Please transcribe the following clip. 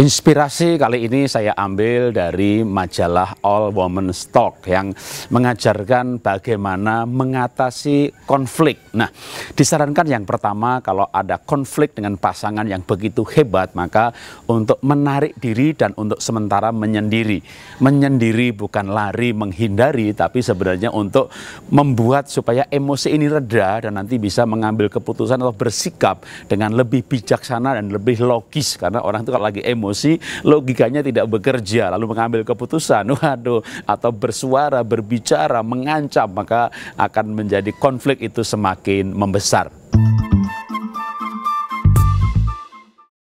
Inspirasi kali ini saya ambil dari majalah All Women Talk yang mengajarkan bagaimana mengatasi konflik. Nah, disarankan yang pertama kalau ada konflik dengan pasangan yang begitu hebat, maka untuk menarik diri dan untuk sementara menyendiri. Menyendiri bukan lari menghindari, tapi sebenarnya untuk membuat supaya emosi ini reda dan nanti bisa mengambil keputusan atau bersikap dengan lebih bijaksana dan lebih logis karena orang itu kalau lagi emosi emosi, logikanya tidak bekerja, lalu mengambil keputusan, waduh, atau bersuara, berbicara, mengancam, maka akan menjadi konflik itu semakin membesar.